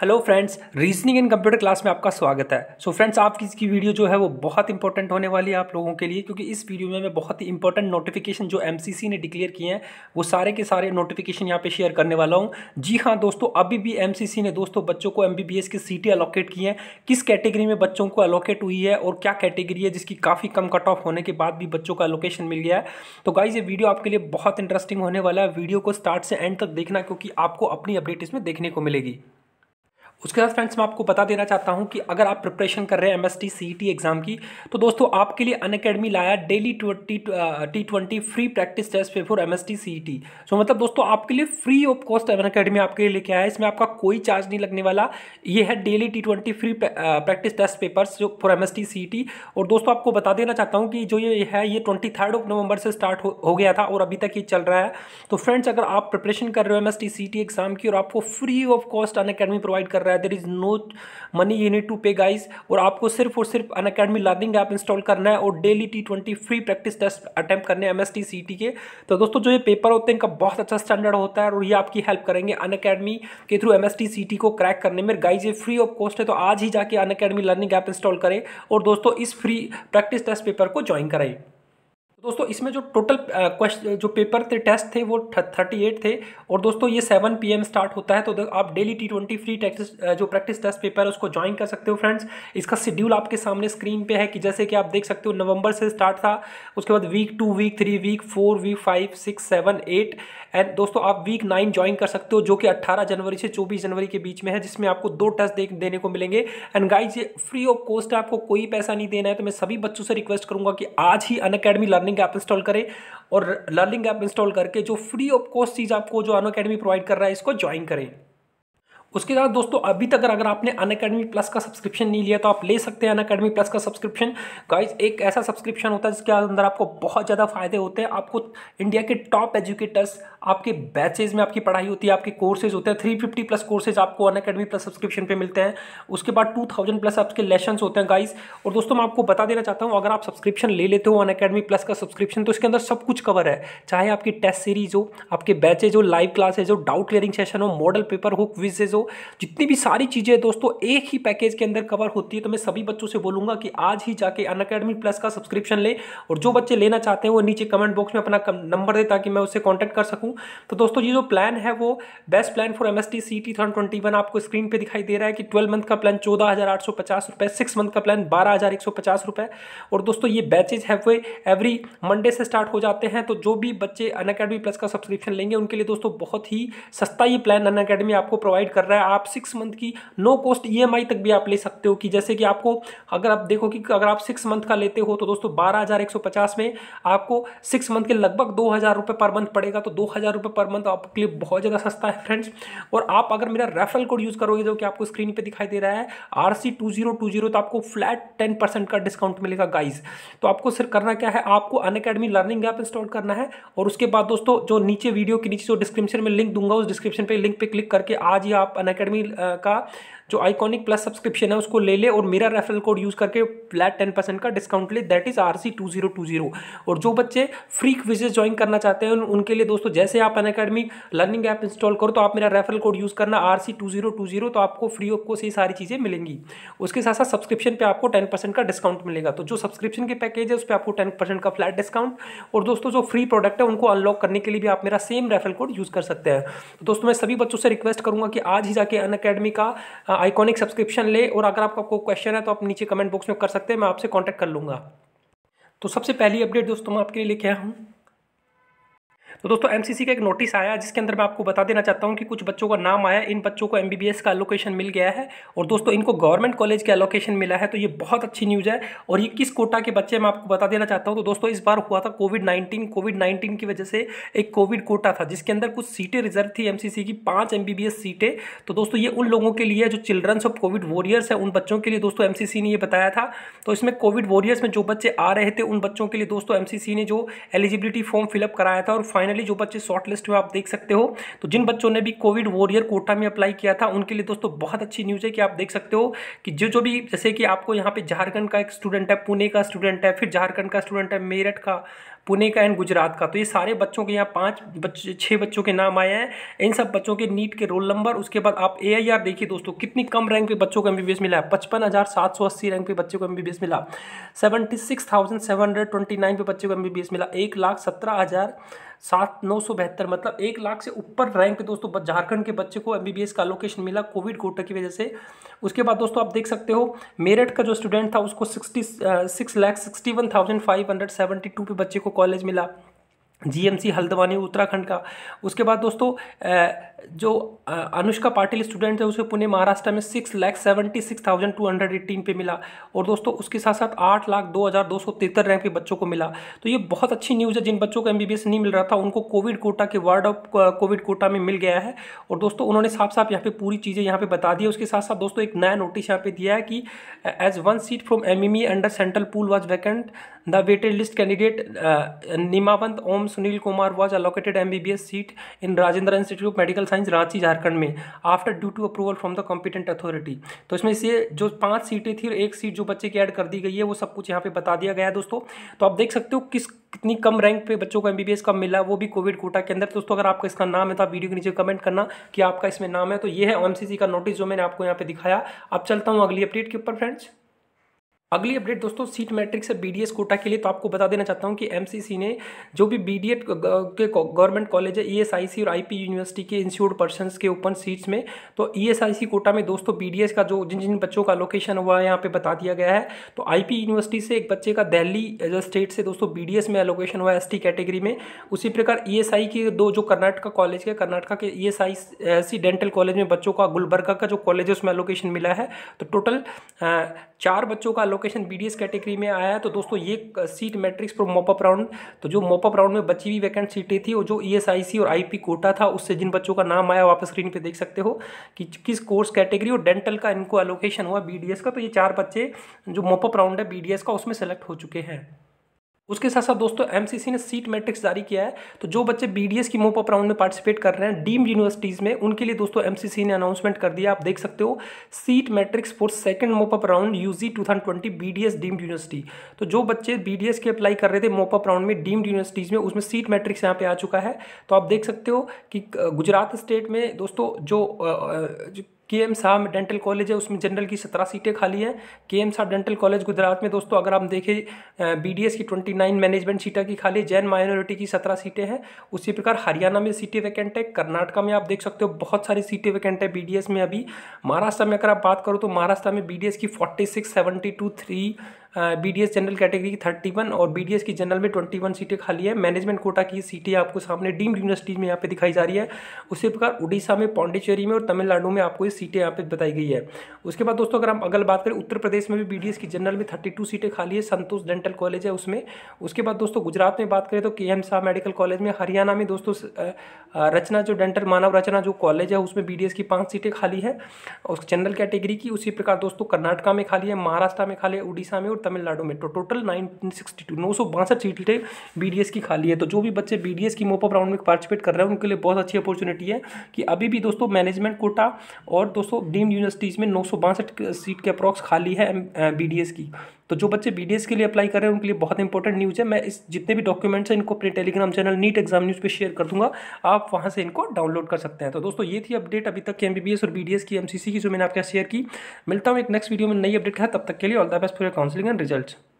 hello friends reasoning and computer class में आपका स्वागत है सो so फ्रेंड्स आपकी इसकी वीडियो जो है वो बहुत इंपॉर्टेंट होने वाली है आप लोगों के लिए क्योंकि इस वीडियो में मैं बहुत ही इंपॉर्टेंट नोटिफिकेशन जो एमसीसी ने डिक्लेयर किए हैं वो सारे के सारे नोटिफिकेशन यहाँ पे शेयर करने वाला हूँ जी हाँ दोस्तों अभी भी एम ने दोस्तों बच्चों को एम की सीटें अलॉकेट की हैं किस कैटेगरी में बच्चों को अलॉकेट हुई है और क्या कैटेगरी है जिसकी काफ़ी कम कट ऑफ होने के बाद भी बच्चों का अलोकेशन मिल गया है तो गाइज ये वीडियो आपके लिए बहुत इंटरेस्टिंग होने वाला है वीडियो को स्टार्ट से एंड तक देखना क्योंकि आपको अपनी अपडेट इसमें देखने को मिलेगी उसके साथ फ्रेंड्स मैं आपको बता देना चाहता हूँ कि अगर आप प्रिपरेशन कर रहे हैं एमएसटी सीईटी एग्जाम की तो दोस्तों आपके लिए अन लाया daily twenty T twenty free practice test paper M S T C T so मतलब दोस्तों आपके लिए free of cost Unacademy आपके लिए लेके आया है इसमें आपका कोई चार्ज नहीं लगने वाला ये है daily T twenty free practice test papers जो for M S T C T और दोस्तों आपको बता देना चाहता हूँ कि जो ये है ये ट्वेंटी थर्ड ऑफ नवंबर से स्टार्ट हो, हो गया था और अभी तक ये चल रहा है तो फ्रेंड्स अगर आप प्रिपरेशन कर रहे हो M S T C T exam की और आपको free of cost Unacademy provide कर रहा है there is no money you need to pay guys और आपको सिर्फ और सिर्फ Unacademy learning app install करना है और daily T twenty free practice test attempt करने M S T C T के तो दोस्तों जो ये पेपर होते हैं इनका बहुत अच्छा स्टैंडर्ड होता है और ये आपकी हेल्प करेंगे अन अकेडमी के through M S T C T को क्रैक करने में गाइज ये फ्री ऑफ कॉस्ट है तो आज ही जाके Unacademy learning app install करें और दोस्तों इस फ्री प्रैक्टिस टेस्ट पेपर को ज्वाइन कराइए दोस्तों इसमें जो टोटल क्वेश्चन जो पेपर थे टेस्ट थे वो थर्टी एट थे और दोस्तों ये सेवन पीएम स्टार्ट होता है तो आप daily T twenty free tests जो प्रैक्टिस टेस्ट पेपर है उसको ज्वाइन कर सकते हो फ्रेंड्स इसका शेड्यूल आपके सामने स्क्रीन पे है कि जैसे कि आप देख सकते हो नवंबर से स्टार्ट था उसके बाद week two week three week four week five six seven eight and दोस्तों आप वीक नाइन ज्वाइन कर सकते हो जो कि अट्ठारह जनवरी से चौबीस जनवरी के बीच में है जिसमें आपको दो टेस्ट देने को मिलेंगे एंड गाइज ये फ्री ऑफ कॉस्ट है आपको कोई पैसा नहीं देना है तो मैं सभी बच्चों से रिक्वेस्ट करूंगा कि आज ही अन लर्निंग लर्निंग ऐप इंस्टॉल करें और लर्निंग ऐप इंस्टॉल करके जो फ्री ऑफ कॉस्ट चीज़ आपको जो अन अकेडमी प्रोवाइड कर रहा है इसको ज्वाइन करें उसके बाद दोस्तों अभी तक अगर आपने अन अकेडमी प्लस का सब्सक्रिप्शन नहीं लिया तो आप ले सकते हैं अन अकेडमी प्लस का सब्सक्रिप्शन गाइज एक ऐसा सब्सक्रिप्शन होता है जिसके अंदर आपको बहुत ज़्यादा फायदे होते हैं आपको इंडिया के टॉप एजुकेटर्स आपके बैचेज में आपकी पढ़ाई होती है आपके कोर्सेज होते हैं थ्री फिफ्टी प्लस कोर्सेज आपको अन अकेडमी प्लस सब्सक्रिप्शन पर मिलते हैं उसके बाद टू थाउजेंड प्लस आपके लेसन होते हैं गाइज और दोस्तों मैं आपको बता देना चाहता हूँ अगर आप सब्सक्रिप्शन ले लेते हो अन अकेडमी प्लस का सब्सक्रिप्शन तो इसके अंदर सब कुछ कवर है चाहे आपकी टेस्ट सीरीज हो आपके बैचेज हो लाइव क्लासेज हो डाउट क्लियरिंग सेशन हो मॉडल पेपर हो क्विजेज हो जितनी भी सारी चीज़ें दोस्तों एक ही पैकेज के अंदर कवर होती है तो मैं सभी बच्चों से बोलूँगा कि आज ही जाके अन अकेडमी प्लस का सब्सक्रिप्शन लें और जो बच्चे लेना चाहते हैं वो नीचे कमेंट बॉक्स में अपना नंबर दे ताकि मैं उससे कॉन्टैक्ट कर सकूँ तो दोस्तों ये जो प्लान है वो best plan for M S T C T आपको स्क्रीन पर दिखाई दे रहा है कि ट्वेल्व मंथ का प्लान चौदह हज़ार आठ मंथ का प्लान बारह और दोस्तों ये बैचेज है वे एवरी मंडे से स्टार्ट हो जाते हैं तो जो भी बच्चे अन प्लस का सब्सक्रिप्शन लेंगे उनके लिए दोस्तों बहुत ही सस्ता ये प्लान अन आपको प्रोवाइड कर रहा है आप सिक्स मंथ की नो कॉस्ट ई तक भी आप ले सकते हो कि जैसे कि आपको अगर आप देखो कि अगर आप सिक्स मंथ का लेते हो तो दोस्तों बारह में आपको सिक्स मंथ के लगभग दो हज़ार पर मंथ पड़ेगा तो दो हज़ार पर मंथ आपके लिए बहुत ज़्यादा सस्ता है फ्रेंड्स और आप अगर मेरा रेफरल कोड यूज़ करोगे जो कि आपको स्क्रीन पर दिखाई दे रहा है R two zero two zero तो आपको फ्लैट टेन परसेंट का डिस्काउंट मिलेगा गाइज तो आपको सिर्फ करना क्या है आपको अन लर्निंग ऐप इंस्टॉल करना है और उसके बाद दोस्तों जो नीचे वीडियो के नीचे जो डिस्क्रिप्शन में लिंक दूंगा उस डिस्क्रिप्शन पे लिंक पे क्लिक करके आज ही आप अन का जो आइकॉनिक प्लस सब्सक्रिप्शन है उसको ले ले और मेरा रेफरल कोड यूज़ करके फ्लैट टेन परसेंट का डिस्काउंट ले that is R C two zero two zero और जो बच्चे फ्री क्विजेज ज्वाइन करना चाहते हैं उनके लिए दोस्तों जैसे आप Unacademy learning app install करो तो आप मेरा रेफरल कोड यूज़ करना R C two zero two zero तो आपको फ्री ऑफ कोर्स ये सारी चीज़ें मिलेंगी उसके साथ साथ सब्सक्रिप्शन पर आपको टेन परसेंट का डिस्काउंट मिलेगा तो जो सब्सक्रिप्शन के पैकेज है उस पर आपको टेन परसेंट का फ्लैट डिस्काउंट और दोस्तों जो फ्री प्रोडक्ट है उनको अनलॉक करने के लिए भी आप मेरा सेम रेफरल कोड यूज़ कर सकते हैं तो दोस्तों मैं सभी बच्चों से रिक्वेस्ट करूँगा कि आज ही जाके अन अकेडमी का आइकॉनिक सब्सक्रिप्शन ले और अगर आपका कोई क्वेश्चन है तो आप नीचे कमेंट बॉक्स में कर सकते हैं मैं आपसे कॉन्टैक्ट कर लूँगा तो सबसे पहली अपडेट दोस्तों मैं आपके लिए लेके आया हूँ तो दोस्तों एम का एक नोटिस आया जिसके अंदर मैं आपको बता देना चाहता हूँ कि कुछ बच्चों का नाम आया इन बच्चों को एम का एलोकेशन मिल गया है और दोस्तों इनको गवर्नमेंट कॉलेज का एलोकेशन मिला है तो ये बहुत अच्छी न्यूज़ है और ये किस कोटा के बच्चे मैं आपको बता देना चाहता हूँ तो दोस्तों इस बार हुआ था कोविड नाइन्टीन कोविड नाइन्टीन की वजह से एक कोविड कोटा था जिसके अंदर कुछ सीटें रिजर्व थी एम की पाँच एम सीटें तो दोस्तों ये उन लोगों के लिए जो चिल्ड्रंस ऑफ कोविड वॉरियर्स हैं उन बच्चों के लिए दोस्तों एम ने ये बताया था तो इसमें कोविड वॉरियर्स में जो बच्चे आ रहे थे उन बच्चों के लिए दोस्तों एम ने जो एलिजिबिलिटी फॉर्म फिलअप कराया था और फाइनल फाइनली जो बच्चे शॉर्ट लिस्ट में आप देख सकते हो तो जिन बच्चों ने भी कोविड वॉरियर कोटा में अप्लाई किया था उनके लिए दोस्तों बहुत अच्छी न्यूज़ है कि आप देख सकते हो कि जो जो भी जैसे कि आपको यहाँ पे झारखंड का एक स्टूडेंट है पुणे का स्टूडेंट है फिर झारखंड का स्टूडेंट है मेरठ का पुणे का एंड गुजरात का तो ये सारे बच्चों के यहाँ पाँच बच्चे छः बच्चों के नाम आए हैं इन सब बच्चों के नीट के रोल नंबर उसके बाद आप ए आई आर देखिए दोस्तों कितनी कम रैंक पे बच्चों को एम बी बी एस मिला है पचपन हज़ार सात सौ अस्सी रैंक पे बच्चों को एम बी बी एस मिला seventy six thousand seven hundred twenty nine पे बच्चों को एम बी एस मिला एक लाख सत्रह हज़ार सात नौ सौ बहत्तर मतलब एक लाख से ऊपर रैंक पे दोस्तों झारखंड के बच्चे को एमबीबीएस का लोकेशन मिला कोविड कोटा की वजह से उसके बाद दोस्तों आप देख सकते हो मेरठ का जो स्टूडेंट था उसको sixty six lakh sixty one thousand five hundred seventy two पे बच्चे को कॉलेज मिला जीएमसी हल्द्वानी उत्तराखंड का उसके बाद दोस्तों जो अनुष्का पाटिल स्टूडेंट है उसे पुणे महाराष्ट्र में six lakh seventy six thousand two hundred eighteen पर मिला और दोस्तों उसके साथ साथ आठ लाख दो हज़ार दो सौ तिहत्तर रैंक के बच्चों को मिला तो ये बहुत अच्छी न्यूज़ है जिन बच्चों को एम नहीं मिल रहा था उनको कोविड कोटा के वार्ड ऑफ कोविड कोटा में मिल गया है और दोस्तों उन्होंने साफ साफ यहाँ पर पूरी चीज़ें यहाँ पर बता दी उसके साथ साथ दोस्तों एक नया नोटिस यहाँ पर दिया है कि as one seat from M under central pool was vacant list candidate नीमावंत Om Sunil Kumar was allocated M B B S seat in Rajendra institute of medical science Ranchi Jharkhand में after due to approval from the competent authority तो इसमें से जो पांच सीटें थी और एक सीट जो बच्चे की ऐड कर दी गई है वो सब कुछ यहाँ पे बता दिया गया है दोस्तों तो आप देख सकते हो किस कितनी कम रैंक पे बच्चों को एमबीबीएस का मिला वो भी कोविड कोटा के अंदर दोस्तों अगर आपका इसका नाम है तो आप वीडियो के नीचे कमेंट करना कि आपका इसमें नाम है तो ये है ओ का नोटिस जो मैंने आपको यहाँ पे दिखाया अब चलता हूँ अगली अपडेट के ऊपर फ्रेंड्स अगली अपडेट दोस्तों सीट मैट्रिक्स है बीडीएस कोटा के लिए तो आपको बता देना चाहता हूं कि एमसीसी ने जो भी बी के गवर्नमेंट कॉलेज है ईएसआईसी e और आईपी यूनिवर्सिटी के इंस्टीट्यूट पर्सन के ओपन सीट्स में तो ईएसआईसी e कोटा में दोस्तों बीडीएस का जो जिन जिन बच्चों का लोकेशन हुआ है यहाँ पे बता दिया गया है तो आई यूनिवर्सिटी से एक बच्चे का दिल्ली स्टेट से दोस्तों बी में एलोकेशन हुआ है एस कैटेगरी में उसी प्रकार ई e के दो जो कर्नाटका कॉलेज के कर्नाटका के ई डेंटल कॉलेज में बच्चों का गुलबर्गा का जो कॉलेज है उसमें एलोकेशन मिला है तो टोटल चार बच्चों का एलोकेशन बी कैटेगरी में आया है तो दोस्तों ये seat matrix for mop up round तो जो मोपअप राउंड में बची हुई वैकेंट सीटें थी e और जो ई और आई कोटा था उससे जिन बच्चों का नाम आया वापस स्क्रीन पर देख सकते हो कि किस कोर्स कैटेगरी और डेंटल का इनको एलोकेशन हुआ बी का तो ये चार बच्चे जो मोपअप राउंड है बी का उसमें सेलेक्ट हो चुके हैं उसके साथ साथ दोस्तों एम ने सीट मैट्रिक्स जारी किया है तो जो बच्चे एस की मोपअप राउंड में पार्टिसिपेट कर रहे हैं डीम यूनिवर्सिटीज़ में उनके लिए दोस्तों एम ने अनाउंसमेंट कर दिया आप देख सकते हो seat matrix for second mop up round B D S deemed university तो जो बच्चे एस के अप्लाई कर रहे थे मोपअप राउंड में डीम्ड यूनिवर्सिटीज़ में उसमें सीट मैट्रिक्स यहाँ पर आ चुका है तो आप देख सकते हो कि गुजरात स्टेट में दोस्तों जो के एम में डेंटल कॉलेज है उसमें जनरल की सत्रह सीटें खाली हैं K M Shah dental college Gujarat में दोस्तों अगर आप देखें बी डी एस की ट्वेंटी नाइन मैनेजमेंट सीटें की खाली जैन माइनॉरिटी की सत्रह सीटें हैं उसी प्रकार हरियाणा में सीटें वैकेंट है कर्नाटका में आप देख सकते हो बहुत सारी सीटें वैकेंट है बी डी एस में अभी महाराष्ट्र में अगर आप बात करो तो महाराष्ट्र में बी डी एस की forty six seventy two three B D S general category की थर्टी वन और बी डी एस की जनरल में ट्वेंटी वन सीटें खाली है मैनेजमेंट कोटा की सीटें आपको सामने डीम्ड यूनिवर्सिटीज़ में यहाँ पे दिखाई जा रही है उसी प्रकार उड़ीसा में पाण्डिचेरी में और तमिलनाडु में आपको ये सीटें यहाँ पे बताई गई है उसके बाद दोस्तों अगर हम अगल बात करें उत्तर प्रदेश में भी बी डी एस की जनरल में थर्टी टू सीटें खाली है संतोष डेंटल कॉलेज है उसमें उसके बाद दोस्तों गुजरात में बात करें तो के एम शाह मेडिकल कॉलेज में हरियाणा में दोस्तों रचना जो डेंटल मानव रचना जो कॉलेज है उसमें बी डी एस की पाँच सीटें खाली है और जनरल कैटेगरी की उसी प्रकार दोस्तों कर्नाटका में खाली है महाराष्ट्र में खाली है उड़ीसा में और तमिलनाडु में तो टोटल नाइनटीन सिक्सटी टू नौ सौ बासठ सीटें बी डी एस की खाली है तो जो भी बच्चे बी डी एस की मोपअप राउंड में पार्टिसिपेट कर रहे हैं उनके लिए बहुत अच्छी अपॉर्चुनिटी है कि अभी भी दोस्तों मैनेजमेंट कोटा और दोस्तों डीम्ड यूनिवर्सिटीज़ में नौ सौ बासठ सीट के अप्रॉक्स खाली है बी डी एस की तो जो बच्चे बी के लिए अप्लाई कर रहे हैं उनके लिए बहुत इंपॉर्टेंट न्यूज़ है मैं इस जितने भी डॉक्यूमेंट्स हैं इनको अपने Telegram channel NEET exam news पर शेयर कर दूंगा आप वहाँ से इनको डाउनलोड कर सकते हैं तो दोस्तों ये थी अपडेट अभी तक के एम और बी की एम की जो मैंने आपके शेयर की मिलता हूँ एक नेक्स्ट वीडियो में नई अपडेट है तब तक के लिए all the best for counselling and result